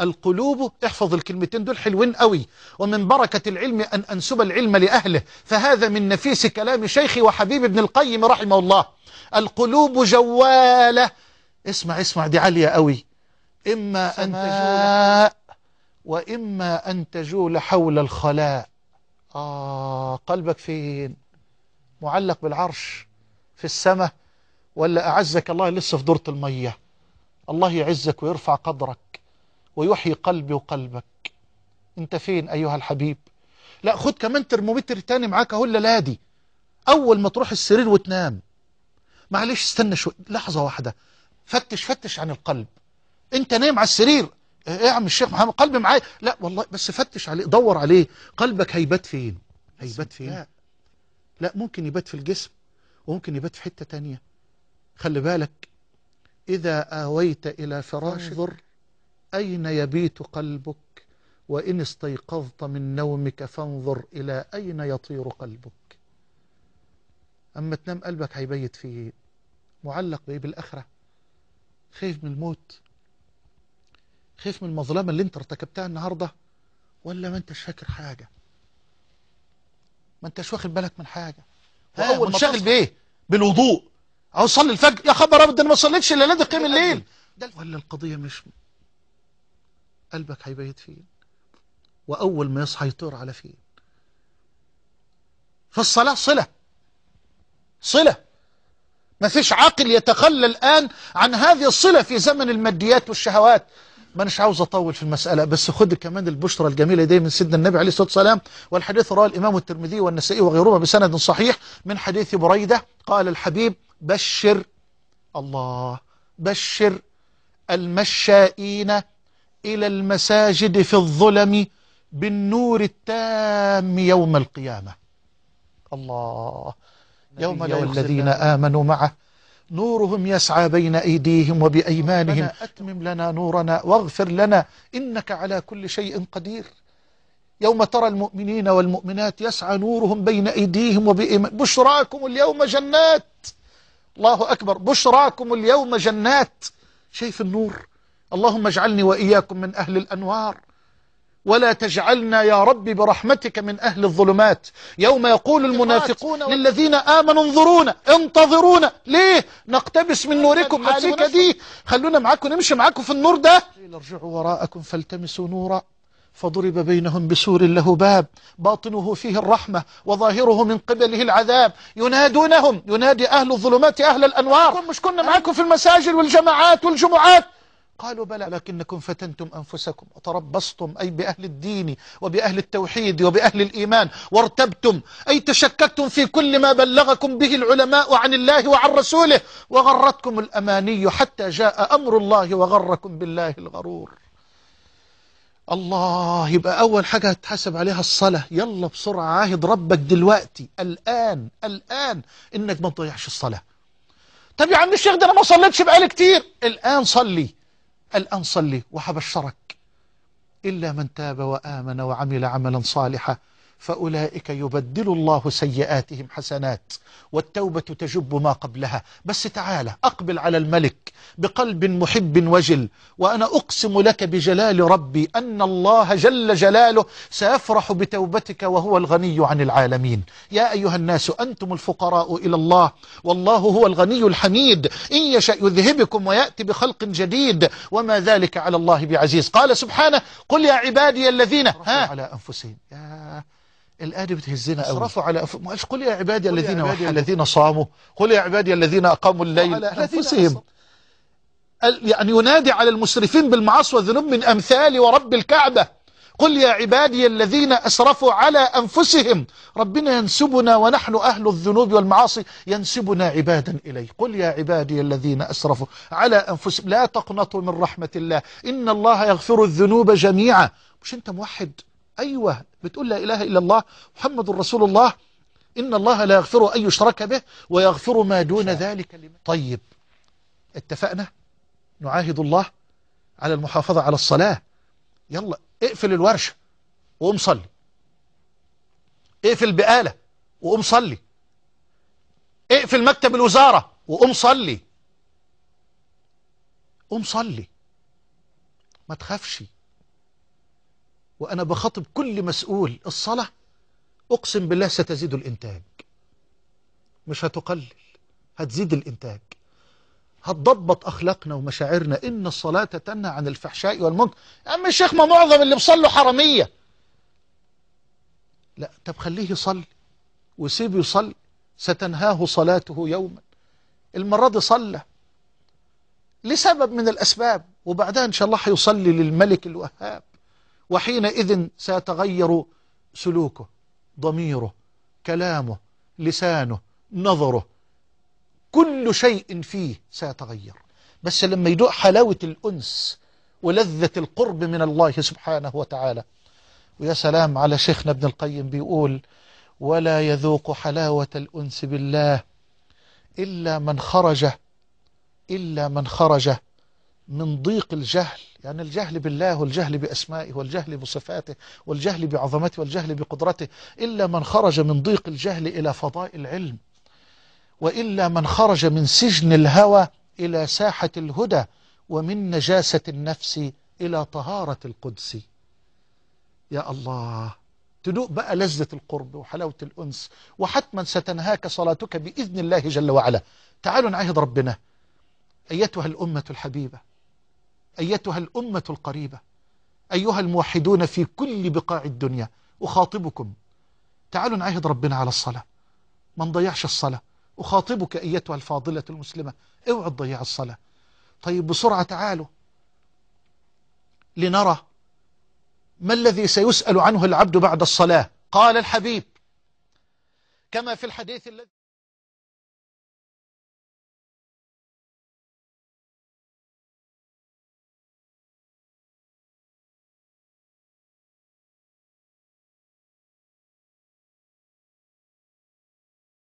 القلوب احفظ الكلمتين دول حلوين قوي ومن بركة العلم أن أنسب العلم لأهله فهذا من نفيس كلام شيخي وحبيب ابن القيم رحمه الله القلوب جوالة اسمع اسمع دي عالية قوي إما أن تجول وإما أن تجول حول الخلاء آه قلبك فين معلق بالعرش في السماء ولا أعزك الله لسه في دورة المية الله يعزك ويرفع قدرك ويحيي قلبي وقلبك انت فين ايها الحبيب لا خد كمان ترمومتر تاني معاك اهو لادي اول ما تروح السرير وتنام معلش استنى شو لحظه واحده فتش فتش عن القلب انت نايم على السرير ايه يا عم الشيخ محمد قلبي معايا لا والله بس فتش عليه دور عليه قلبك هيبات فين هيبات فين لا ممكن يبات في الجسم وممكن يبات في حتة تانية خلي بالك إذا آويت إلى فراشك أين يبيت قلبك وإن استيقظت من نومك فانظر إلى أين يطير قلبك أما تنام قلبك هيبيت فيه معلق بإيه بالآخرة خايف من الموت خايف من المظلمة اللي انت ارتكبتها النهاردة ولا ما انتش فاكر حاجة ما انتش واخد بالك من حاجة وأول منشغل بإيه بالوضوء أو صلي الفجر يا خبر أبدا ما صليتش إلا لدي قيام الليل ولا القضية مش قلبك هيبيت فين وأول ما يصحى يطير على فين فالصلاة صلة صلة ما فيش عاقل يتخلى الآن عن هذه الصلة في زمن الماديات والشهوات ما نش عاوز أطول في المسألة بس خد كمان البشرة الجميلة دي من سيدنا النبي عليه الصلاة والسلام والحديث رواه الإمام الترمذي والنسائي وغيرهما بسند صحيح من حديث بريدة قال الحبيب بشر الله بشر المشائين إلى المساجد في الظلم بالنور التام يوم القيامة الله يوم لو الذين آمنوا معه نورهم يسعى بين أيديهم وبأيمانهم أتمم لنا نورنا واغفر لنا إنك على كل شيء قدير يوم ترى المؤمنين والمؤمنات يسعى نورهم بين أيديهم وبأيمان بشراكم اليوم جنات الله أكبر بشراكم اليوم جنات شايف النور اللهم اجعلني وإياكم من أهل الأنوار ولا تجعلنا يا رب برحمتك من أهل الظلمات يوم يقول المنافقون للذين آمنوا انظرونا انتظرونا ليه نقتبس من نوركم السكة دي خلونا معاكم نمشي معاكم في النور ده ارجعوا وراءكم فالتمسوا نورا فضرب بينهم بسور له باب باطنه فيه الرحمة وظاهره من قبله العذاب ينادونهم ينادي أهل الظلمات أهل الأنوار مش كنا معاكم في المساجد والجماعات والجمعات قالوا بلى لكنكم فتنتم أنفسكم وتربصتم أي بأهل الدين وبأهل التوحيد وبأهل الإيمان وارتبتم أي تشككتم في كل ما بلغكم به العلماء عن الله وعن رسوله وغرتكم الأماني حتى جاء أمر الله وغركم بالله الغرور الله يبقى أول حاجة تحسب عليها الصلاة يلا بسرعة عاهد ربك دلوقتي الآن الآن إنك ما تضيعش الصلاة طب يا عم الشيخ ده أنا ما صليتش بقالي كتير الآن صلي الآن صلي وحبشرك إلا من تاب وآمن وعمل عملا صالحا فأولئك يبدل الله سيئاتهم حسنات والتوبة تجب ما قبلها بس تعالى أقبل على الملك بقلب محب وجل وأنا أقسم لك بجلال ربي أن الله جل جلاله سيفرح بتوبتك وهو الغني عن العالمين يا أيها الناس أنتم الفقراء إلى الله والله هو الغني الحميد إن يشاء يذهبكم ويأتي بخلق جديد وما ذلك على الله بعزيز قال سبحانه قل يا عبادي الذين ها على أنفسهم يا الآن بتهزنا قوي اصرفوا على أف... قل يا عبادي الذين الذين صاموا قل يا عبادي الذين أقاموا الليل على أنفسهم يعني ينادي على المسرفين بالمعاصي والذنوب من أمثال ورب الكعبة قل يا عبادي الذين أسرفوا على أنفسهم ربنا ينسبنا ونحن أهل الذنوب والمعاصي ينسبنا عبادا إليه قل يا عبادي الذين أسرفوا على أنفسهم لا تقنطوا من رحمة الله إن الله يغفر الذنوب جميعا مش أنت موحد أيوة بتقول لا إله إلا الله محمد رسول الله إن الله لا يغفر أن يشرك به ويغفر ما دون ذلك طيب اتفقنا نعاهد الله على المحافظة على الصلاة يلا اقفل الورشة وقوم صلي اقفل بقالة وقوم صلي اقفل مكتب الوزارة وقوم صلي قوم صلي ما تخافش وأنا بخاطب كل مسؤول الصلاة أقسم بالله ستزيد الإنتاج مش هتقلل هتزيد الإنتاج هتضبط أخلاقنا ومشاعرنا إن الصلاة تنهى عن الفحشاء والمنكر يا عم الشيخ ما معظم اللي بصلوا حرامية لا طب خليه يصلي وسيبه يصلي ستنهاه صلاته يوما المرة دي صلى لسبب من الأسباب وبعدها إن شاء الله هيصلي للملك الوهاب وحينئذ سيتغير سلوكه ضميره كلامه لسانه نظره كل شيء فيه سيتغير بس لما يدوق حلاوة الأنس ولذة القرب من الله سبحانه وتعالى ويا سلام على شيخنا ابن القيم بيقول ولا يذوق حلاوة الأنس بالله إلا من خرج إلا من خرج من ضيق الجهل يعني الجهل بالله والجهل بأسمائه والجهل بصفاته والجهل بعظمته والجهل بقدرته إلا من خرج من ضيق الجهل إلى فضاء العلم وإلا من خرج من سجن الهوى إلى ساحة الهدى ومن نجاسة النفس إلى طهارة القدس يا الله تدوق بقى لذة القرب وحلاوة الأنس وحتما ستنهاك صلاتك بإذن الله جل وعلا تعالوا نعهد ربنا أيتها الأمة الحبيبة أيتها الأمة القريبة أيها الموحدون في كل بقاع الدنيا أخاطبكم تعالوا نعهد ربنا على الصلاة ما نضيعش الصلاة أخاطبك أيتها الفاضلة المسلمة اوعى تضيع الصلاة طيب بسرعة تعالوا لنرى ما الذي سيسأل عنه العبد بعد الصلاة قال الحبيب كما في الحديث الذي